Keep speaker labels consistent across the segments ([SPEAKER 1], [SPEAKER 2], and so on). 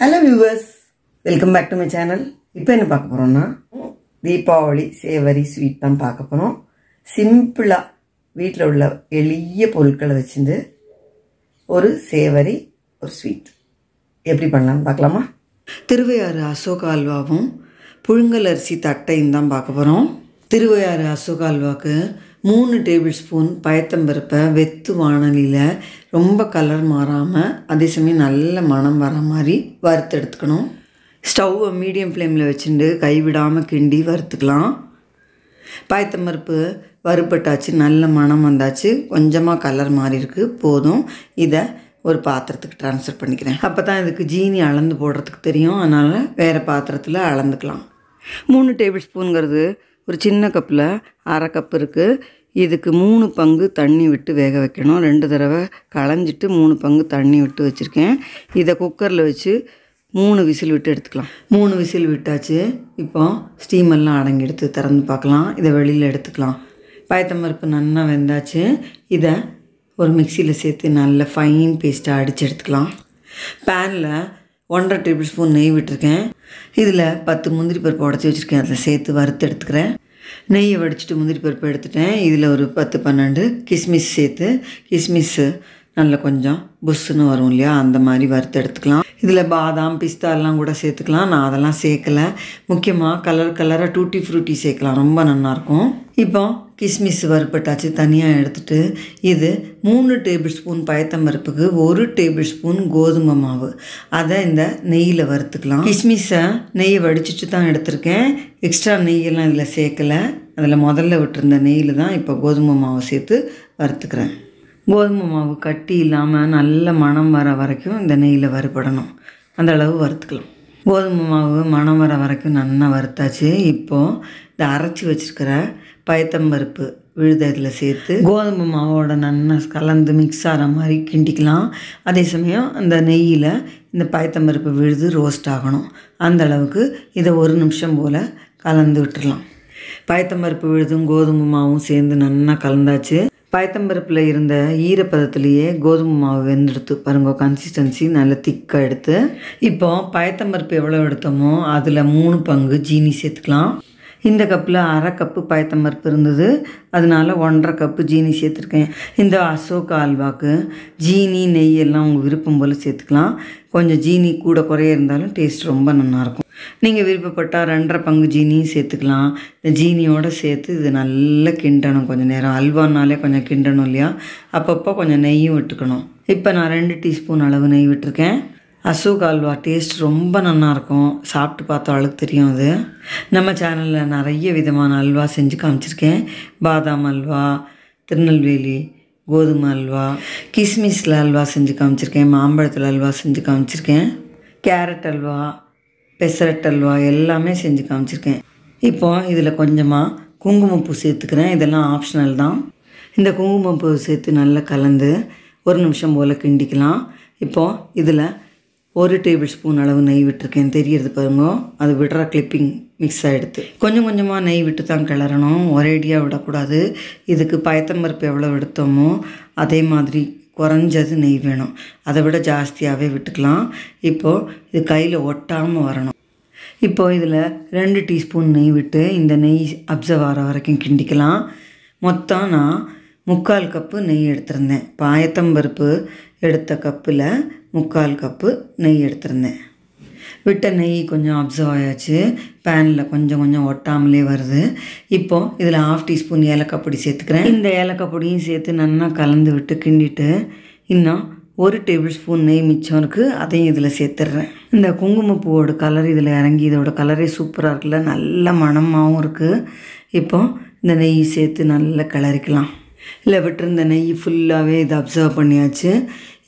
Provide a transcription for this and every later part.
[SPEAKER 1] hello viewers welcome back to my channel இப்போ என்ன பார்க்க போகிறோம்னா தீபாவளி சேவரி ஸ்வீட் தான் பார்க்க போகிறோம் சிம்பிளாக வீட்டில் உள்ள எளிய பொருட்களை வச்சுருந்து ஒரு சேவரி ஒரு ஸ்வீட் எப்படி பண்ணலான்னு பார்க்கலாமா திருவையாறு அசோகால்வாவும் புழுங்கல் அரிசி தட்டையும் தான் பார்க்க போகிறோம் திருவையாறு அசோக மூணு டேபிள் ஸ்பூன் பயத்தம்பருப்பை வெத்து வானலியில் ரொம்ப கலர் மாறாமல் அதே சமயம் நல்ல மனம் வர மாதிரி வறுத்து எடுத்துக்கணும் ஸ்டவ்வை மீடியம் ஃப்ளேமில் வச்சுட்டு கைவிடாமல் கிண்டி வறுத்துக்கலாம் பயத்தம்பருப்பு வறுப்பட்டாச்சு நல்ல மனம் வந்தாச்சு கொஞ்சமாக கலர் மாறி இருக்குது போதும் இதை ஒரு பாத்திரத்துக்கு ட்ரான்ஸ்ஃபர் பண்ணிக்கிறேன் அப்போ தான் இதுக்கு ஜீனி அளந்து போடுறதுக்கு தெரியும் அதனால் வேறு பாத்திரத்தில் அளந்துக்கலாம் மூணு டேபிள் ஸ்பூனுங்கிறது ஒரு சின்ன கப்பில் அரை கப் இருக்குது இதுக்கு மூணு பங்கு தண்ணி விட்டு வேக வைக்கணும் ரெண்டு தடவை களைஞ்சிட்டு மூணு பங்கு தண்ணி விட்டு வச்சுருக்கேன் இதை குக்கரில் வச்சு மூணு விசில் விட்டு எடுத்துக்கலாம் மூணு விசில் விட்டாச்சு இப்போ ஸ்டீமெல்லாம் அடங்கி எடுத்து திறந்து பார்க்கலாம் இதை வெளியில் எடுத்துக்கலாம் பயத்தம்பருப்பு நல்லா வெந்தாச்சு இதை ஒரு மிக்சியில் சேர்த்து நல்ல ஃபைன் பேஸ்ட்டாக அடித்து எடுத்துக்கலாம் பேனில் ஒன்றரை டேபிள் ஸ்பூன் நெய் விட்டுருக்கேன் இதில் பத்து முந்திரி பருப்பு உடச்சி வச்சுருக்கேன் அதில் சேர்த்து வறுத்து எடுத்துக்கிறேன் நெய்யை வடிச்சிட்டு முந்திரி பருப்பு எடுத்துட்டேன் இதில் ஒரு பத்து பன்னெண்டு கிஸ்மிஸ் சேர்த்து கிஸ்மிஸ்ஸு நல்ல கொஞ்சம் புஸ்ஸுன்னு வரும் இல்லையா அந்த மாதிரி வறுத்து எடுத்துக்கலாம் இதில் பாதாம் பிஸ்தா எல்லாம் கூட சேர்த்துக்கலாம் நான் அதெல்லாம் சேர்க்கலை முக்கியமாக கலர் கலராக டூட்டி ஃப்ரூட்டி சேர்க்கலாம் ரொம்ப நல்லாயிருக்கும் இப்போ கிஸ்மிஸ் வறுப்பட்டாச்சு தனியாக எடுத்துகிட்டு இது மூணு டேபிள் ஸ்பூன் பயத்தம்பருப்புக்கு ஒரு டேபிள் ஸ்பூன் கோதுமை மாவு அதை இந்த நெய்யில் வறுத்துக்கலாம் கிஸ்மிஸை நெய் வடிச்சிட்டு தான் எடுத்திருக்கேன் எக்ஸ்ட்ரா நெய்யெல்லாம் இதில் சேர்க்கலை அதில் முதல்ல விட்டுருந்த நெய்யில் தான் இப்போ கோதுமை மாவு சேர்த்து வறுத்துக்கிறேன் கோதுமை மாவு கட்டி இல்லாமல் நல்ல மணம் வர வரைக்கும் இந்த நெய்யில் வறுபடணும் அந்த அளவு வறுத்துக்கலாம் கோதுமை மாவு மணம் வர வரைக்கும் நல்லா வறுத்தாச்சு இப்போது இந்த அரைச்சி வச்சுருக்கிற பயத்தம்பருப்பு விழுத இதில் சேர்த்து கோதுமை மாவோட நன்னா கலந்து மிக்ஸ் ஆகிற மாதிரி கிண்டிக்கலாம் அதே சமயம் அந்த நெய்யில் இந்த பயத்தம்பருப்பு விழுது ரோஸ்ட் ஆகணும் அந்த அளவுக்கு இதை ஒரு நிமிஷம் போல் கலந்து விட்டுடலாம் பயத்தம்பருப்பு விழுதும் கோதுமை மாவும் சேர்ந்து நன்னா கலந்தாச்சு பயத்தம்பருப்பில் இருந்த ஈரப்பதத்துலேயே கோதுமை மாவு வெந்தெடுத்து பாருங்க கன்சிஸ்டன்சி நல்லா திக்காக எடுத்து இப்போ பயத்தம்பருப்பு எவ்வளோ எடுத்தோமோ அதில் மூணு பங்கு ஜீனி சேர்த்துக்கலாம் இந்த கப்பில் அரை கப்பு பயத்தம்பருப்பு இருந்தது அதனால் ஒன்றரை கப்பு ஜீனி சேர்த்துருக்கேன் இந்த அசோக் அல்வாக்கு ஜீனி நெய் எல்லாம் உங்கள் விருப்பம் போல் சேர்த்துக்கலாம் கொஞ்சம் ஜீனி கூட குறைய இருந்தாலும் டேஸ்ட் ரொம்ப நல்லாயிருக்கும் நீங்கள் விருப்பப்பட்டால் ரெண்டரை பங்கு ஜீனியும் சேர்த்துக்கலாம் இந்த ஜீனியோடு சேர்த்து இது நல்லா கிண்டணும் கொஞ்சம் நேரம் அல்வானாலே கொஞ்சம் கிண்டணும் இல்லையா அப்பப்போ கொஞ்சம் நெய்யும் விட்டுக்கணும் இப்போ நான் ரெண்டு டீஸ்பூன் அளவு நெய் விட்டுருக்கேன் அசோக் அல்வா டேஸ்ட் ரொம்ப நல்லாயிருக்கும் சாப்பிட்டு பார்த்த அளவுக்கு தெரியும் அது நம்ம சேனலில் நிறைய விதமான அல்வா செஞ்சு காமிச்சிருக்கேன் பாதாம் அல்வா திருநெல்வேலி கோதுமை அல்வா கிஸ்மிஸில் அல்வா செஞ்சு காமிச்சிருக்கேன் மாம்பழத்தில் அல்வா செஞ்சு காமிச்சிருக்கேன் கேரட் அல்வா பெசரட் அல்வா எல்லாமே செஞ்சு காமிச்சிருக்கேன் இப்போ இதில் கொஞ்சமாக குங்குமப்பூ சேர்த்துக்கிறேன் இதெல்லாம் ஆப்ஷனல் தான் இந்த குங்குமப்பூ சேர்த்து நல்லா கலந்து ஒரு நிமிஷம் போல் கிண்டிக்கலாம் இப்போது இதில் ஒரு டேபிள் ஸ்பூன் அளவு நெய் விட்டுருக்கேன் தெரியறது பாருங்க அது விடுற கிளிப்பிங் மிக்ஸ் ஆகிடுது கொஞ்சம் கொஞ்சமாக நெய் விட்டு தான் கிளறணும் ஒரேடியாக விடக்கூடாது இதுக்கு பயத்தம்பருப்பு எவ்வளோ எடுத்தோமோ அதே மாதிரி குறைஞ்சது நெய் வேணும் அதை விட ஜாஸ்தியாகவே விட்டுக்கலாம் இப்போது இது கையில் ஒட்டாமல் வரணும் இப்போது இதில் ரெண்டு டீஸ்பூன் நெய் விட்டு இந்த நெய் அப்சர்வ் ஆகிற வரைக்கும் கிண்டிக்கலாம் மொத்தம் நான் முக்கால் கப்பு நெய் எடுத்திருந்தேன் பாயத்தம்பருப்பு எடுத்த கப்பில் முக்கால் கப்பு நெய் எடுத்திருந்தேன் விட்ட நெய் கொஞ்சம் அப்சர்வ் ஆயாச்சு பேனில் கொஞ்சம் கொஞ்சம் ஒட்டாமலே வருது இப்போது இதில் ஆஃப் டீஸ்பூன் ஏலக்காப்பொடி சேர்த்துக்கிறேன் இந்த ஏலக்காப்பொடியும் சேர்த்து நல்லா கலந்து விட்டு கிண்டிட்டு இன்னும் ஒரு டேபிள் ஸ்பூன் நெய் மிச்சம் இருக்குது அதையும் இதில் சேர்த்துட்றேன் இந்த குங்குமப்பூவோட கலர் இதில் இறங்கி இதோட கலரே சூப்பராக இருக்குல்ல நல்ல மணமாகவும் இருக்குது இப்போ இந்த நெய் சேர்த்து நல்லா கிளறிக்கலாம் இல்லை விட்டுருந்த நெய் ஃபுல்லாகவே இதை அப்சர்வ் பண்ணியாச்சு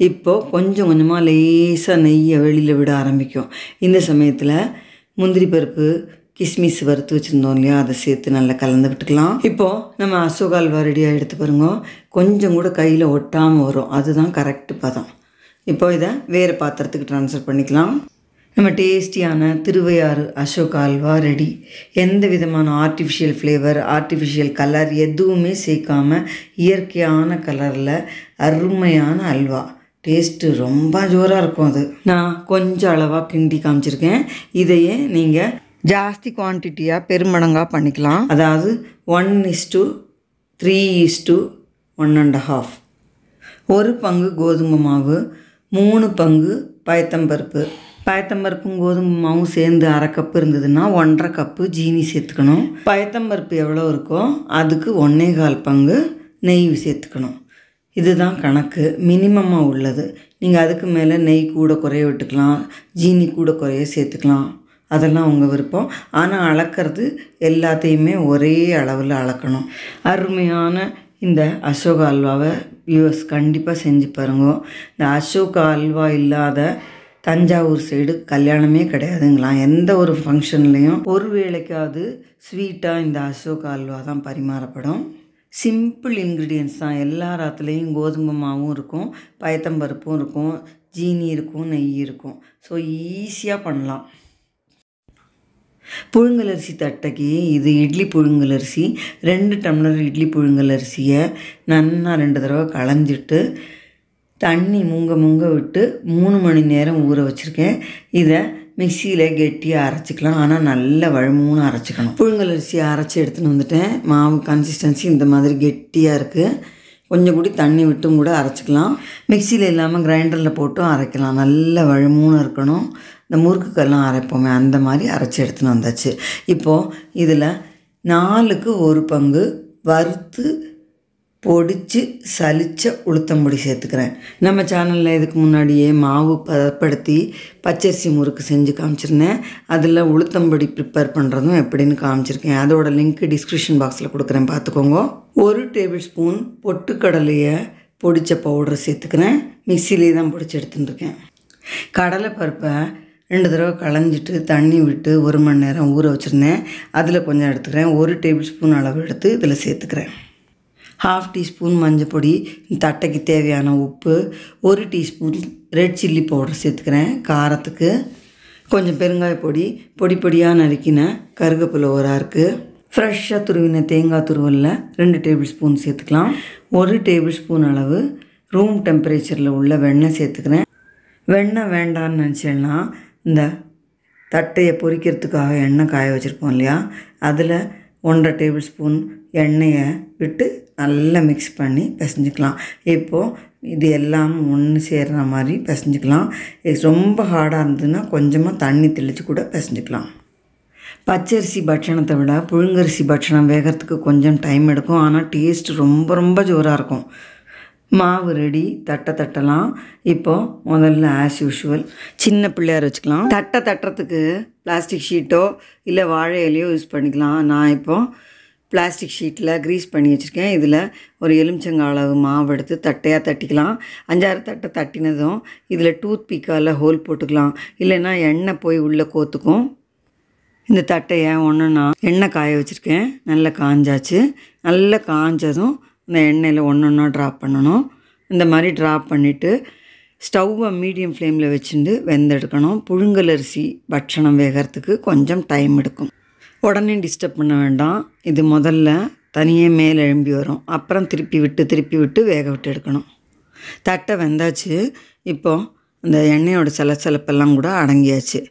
[SPEAKER 1] இப்போது கொஞ்சம் கொஞ்சமாக லேசாக நெய்யை வெளியில் விட ஆரம்பிக்கும் இந்த சமயத்தில் முந்திரி பருப்பு கிஸ்மிஸ் வறுத்து வச்சுருந்தோம் இல்லையா அதை சேர்த்து நல்லா கலந்து விட்டுக்கலாம் இப்போது நம்ம அசோகால்வா ரெடியாக எடுத்து பாருங்க கொஞ்சம் கூட கையில் ஒட்டாமல் வரும் அதுதான் கரெக்டு பதம் இப்போ இதை வேறு பாத்திரத்துக்கு ட்ரான்ஸ்ஃபர் பண்ணிக்கலாம் நம்ம டேஸ்டியான திருவையாறு அசோக் அல்வா ரெடி எந்த விதமான ஆர்டிஃபிஷியல் ஃப்ளேவர் ஆர்டிஃபிஷியல் கலர் எதுவுமே சேர்க்காமல் இயற்கையான கலரில் அருமையான அல்வா டேஸ்ட்டு ரொம்ப ஜோராக இருக்கும் அது நான் கொஞ்சம் அளவாக கிண்டி காமிச்சிருக்கேன் இதையே நீங்கள் ஜாஸ்தி குவான்டிட்டியாக பெருமடங்காக பண்ணிக்கலாம் அதாவது one is to three is to one and half ஒரு பங்கு கோதுமை மாவு மூணு பங்கு பயத்தம்பருப்பு பயத்தம்பருப்பும் கோதுமை மாவும் சேர்ந்து அரை கப்பு இருந்ததுன்னா ஒன்றரை கப்பு ஜீனி சேர்த்துக்கணும் பயத்தம்பருப்பு எவ்வளோ இருக்கோ அதுக்கு ஒன்றே கால் பங்கு நெய் சேர்த்துக்கணும் இதுதான் கணக்கு மினிமமாக உள்ளது நீங்கள் அதுக்கு மேலே நெய் கூட குறைய விட்டுக்கலாம் ஜீனி கூட குறைய சேர்த்துக்கலாம் அதெல்லாம் உங்கள் விருப்பம் ஆனால் அளக்கிறது எல்லாத்தையுமே ஒரே அளவில் அளக்கணும் அருமையான இந்த அசோக அல்வாவை வியூவர்ஸ் கண்டிப்பாக செஞ்சு பாருங்க இந்த அசோக அல்வா இல்லாத தஞ்சாவூர் சைடு கல்யாணமே கிடையாதுங்களாம் எந்த ஒரு ஃபங்க்ஷன்லேயும் ஒரு வேளைக்காவது ஸ்வீட்டாக இந்த அசோக அல்வா தான் பரிமாறப்படும் சிம்பிள் இன்க்ரீடியன்ஸ் தான் எல்லா ராத்துலேயும் கோதுமை மாவும் இருக்கும் பயத்தம்பருப்பும் இருக்கும் ஜீனி இருக்கும் நெய் இருக்கும் ஸோ ஈஸியாக பண்ணலாம் புழுங்கலரிசி தட்டைக்கு இது இட்லி புழுங்கலரிசி ரெண்டு டம்ளர் இட்லி புழுங்கலரிசியை நன்னா ரெண்டு தடவை களைஞ்சிட்டு தண்ணி மூங்க மூங்க விட்டு மூணு மணி நேரம் ஊற வச்சுருக்கேன் இதை மிக்சியில் கெட்டியாக அரைச்சிக்கலாம் ஆனால் நல்ல வழமுன்னு அரைச்சிக்கணும் புழுங்கல் அரிசியை அரைச்சி எடுத்துன்னு வந்துட்டேன் மாவு கன்சிஸ்டன்சி இந்த மாதிரி கெட்டியாக இருக்குது கொஞ்சம் கூடி தண்ணி விட்டும் கூட அரைச்சிக்கலாம் மிக்சியில் இல்லாமல் கிரைண்டரில் போட்டும் அரைக்கலாம் நல்ல வழமுன்னு இருக்கணும் இந்த முறுக்குக்கெல்லாம் அரைப்போமே அந்த மாதிரி அரைச்சி எடுத்துன்னு வந்தாச்சு இப்போது இதில் நாலுக்கு ஒரு பங்கு வறுத்து பொடிச்சு சலிச்ச உளுத்தம்பொடி சேர்த்துக்கிறேன் நம்ம சேனலில் இதுக்கு முன்னாடியே மாவு பதப்படுத்தி பச்சரிசி முறுக்கு செஞ்சு காமிச்சிருந்தேன் அதில் உளுத்தம்பொடி ப்ரிப்பேர் பண்ணுறதும் எப்படின்னு காமிச்சிருக்கேன் அதோட லிங்க் டிஸ்கிரிப்ஷன் பாக்ஸில் கொடுக்குறேன் பார்த்துக்கோங்க ஒரு டேபிள் ஸ்பூன் பொட்டுக்கடலையை பொடித்த பவுடரை சேர்த்துக்கிறேன் மிக்சிலே தான் பொடிச்சு எடுத்துட்டுருக்கேன் கடலை பருப்பை ரெண்டு தடவை களைஞ்சிட்டு தண்ணி விட்டு ஒரு மணி நேரம் ஊற வச்சுருந்தேன் அதில் கொஞ்சம் எடுத்துக்கிறேன் ஒரு டேபிள் ஸ்பூன் அளவு எடுத்து இதில் சேர்த்துக்கிறேன் ஹாஃப் டீஸ்பூன் மஞ்சள் பொடி தட்டைக்கு தேவையான உப்பு ஒரு டீஸ்பூன் ரெட் சில்லி பவுடர் சேர்த்துக்கிறேன் காரத்துக்கு கொஞ்சம் பெருங்காய பொடி பொடி பொடியாக நறுக்கின கருகப்பில் ஒரு இருக்குது ஃப்ரெஷ்ஷாக துருவின தேங்காய் துருவலில் ரெண்டு டேபிள் ஸ்பூன் சேர்த்துக்கலாம் ஒரு டேபிள் ஸ்பூன் அளவு ரூம் டெம்பரேச்சரில் உள்ள வெண்ணெய் சேர்த்துக்கிறேன் வெண்ணெய் வேண்டான்னு நினச்சேன்னா இந்த தட்டையை பொறிக்கிறதுக்காக எண்ணெய் காய வச்சுருப்போம் இல்லையா அதில் ஒன்றரை டேபிள் ஸ்பூன் எண்ணெயை விட்டு நல்லா மிக்ஸ் பண்ணி பிசைஞ்சிக்கலாம் இப்போது இது எல்லாம் ஒன்று சேர்கிற மாதிரி பிசைஞ்சிக்கலாம் இது ரொம்ப ஹார்டாக இருந்ததுன்னா கொஞ்சமாக தண்ணி தெளித்து கூட பிசைஞ்சிக்கலாம் பச்சரிசி பட்சணத்தை விட புழுங்கரிசி பட்சணம் வேகிறதுக்கு கொஞ்சம் டைம் எடுக்கும் ஆனால் டேஸ்ட் ரொம்ப ரொம்ப ஜோராக இருக்கும் மாவு ரெடி தட்டை தட்டலாம் இப்போது முதல்ல ஆஸ் யூஷுவல் சின்ன பிள்ளையார் வச்சுக்கலாம் தட்டை தட்டுறதுக்கு பிளாஸ்டிக் ஷீட்டோ இல்லை வாழை இலையோ யூஸ் பண்ணிக்கலாம் நான் இப்போது பிளாஸ்டிக் ஷீட்டில் க்ரீஸ் பண்ணி வச்சுருக்கேன் இதில் ஒரு எலுமிச்சங்காய் அளவு மாவு எடுத்து தட்டையாக தட்டிக்கலாம் அஞ்சாறு தட்டை தட்டினதும் இதில் டூத் பீக்கால் ஹோல் போட்டுக்கலாம் இல்லைன்னா எண்ணெய் போய் உள்ளே கோத்துக்கும் இந்த தட்டையை ஒன்று நான் எண்ணெய் காய வச்சுருக்கேன் நல்லா காஞ்சாச்சு நல்லா காஞ்சதும் இந்த எண்ணெயில் ஒன்று ஒன்றா ட்ராப் பண்ணணும் இந்த மாதிரி ட்ராப் பண்ணிவிட்டு ஸ்டவ்வை மீடியம் ஃப்ளேமில் வச்சுட்டு வெந்தெடுக்கணும் புழுங்கலரிசி பட்சணம் வேகிறதுக்கு கொஞ்சம் டைம் எடுக்கும் உடனே டிஸ்டர்ப் பண்ண வேண்டாம் இது முதல்ல தனியே மேலே எழும்பி வரும் அப்புறம் திருப்பி விட்டு திருப்பி விட்டு வேக விட்டு எடுக்கணும் தட்டை வெந்தாச்சு இப்போது இந்த எண்ணெயோட சலசலப்பெல்லாம் கூட அடங்கியாச்சு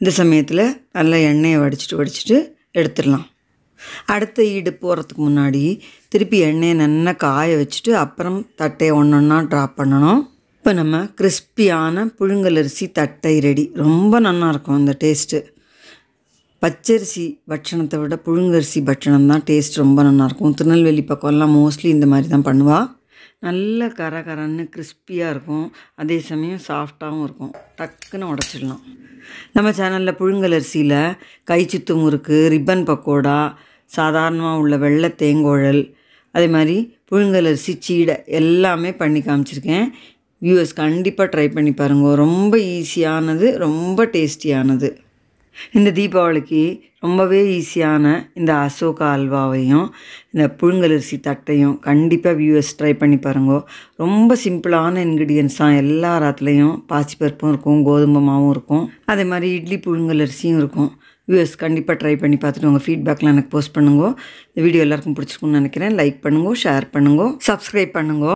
[SPEAKER 1] இந்த சமயத்தில் நல்லா எண்ணெயை வடிச்சிட்டு வடிச்சிட்டு எடுத்துடலாம் அடுத்த ஈடு போகிறதுக்கு முன்னாடி திருப்பி எண்ணெயை நல்லா காய வச்சுட்டு அப்புறம் தட்டையை ஒன்று ஒன்றா ட்ராப் பண்ணணும் இப்போ நம்ம கிறிஸ்பியான புழுங்கலரிசி தட்டை ரெடி ரொம்ப நல்லாயிருக்கும் அந்த டேஸ்ட்டு பச்சரிசி பட்சணத்தை விட புழுங்கரிசி பட்சணம் தான் டேஸ்ட் ரொம்ப நல்லாயிருக்கும் திருநெல்வேலி பக்கம்லாம் மோஸ்ட்லி இந்த மாதிரி தான் பண்ணுவாள் நல்ல கரகரன்னு கிறிஸ்பியாக இருக்கும் அதே சமயம் சாஃப்டாகவும் இருக்கும் டக்குன்னு உடச்சிடலாம் நம்ம சேனலில் புழுங்கல் அரிசியில் கை சுத்து முறுக்கு ரிப்பன் பக்கோடா சாதாரணமாக உள்ள வெள்ளை தேங்கோழல் அதே மாதிரி புழுங்கலரிசி சீடை எல்லாமே பண்ணி காமிச்சிருக்கேன் வியூவர்ஸ் கண்டிப்பாக ட்ரை பண்ணி பாருங்க ரொம்ப ஈஸியானது ரொம்ப டேஸ்டியானது இந்த தீபாவளிக்கு ரொம்பவே ஈஸியான இந்த அசோகா அல்வாவையும் இந்த புழுங்கலரிசி தட்டையும் கண்டிப்பாக வியூஎஸ் ட்ரை பண்ணி பாருங்க ரொம்ப சிம்பிளான இன்க்ரீடியன்ஸ் தான் எல்லா ராத்துலேயும் பாசிப்பருப்பும் இருக்கும் கோதுமை மாவும் இருக்கும் அதே மாதிரி இட்லி புழுங்கலரிசியும் இருக்கும் யூஎஸ் கண்டிப்பாக ட்ரை பண்ணி பார்த்துட்டு உங்கள் ஃபீட்பேக்லாம் எனக்கு போஸ்ட் பண்ணுங்க இந்த வீடியோ எல்லாருக்கும் பிடிச்சிருக்குன்னு நினைக்கிறேன் லைக் பண்ணுங்க ஷேர் பண்ணுங்க சப்ஸ்கிரைப் பண்ணுங்க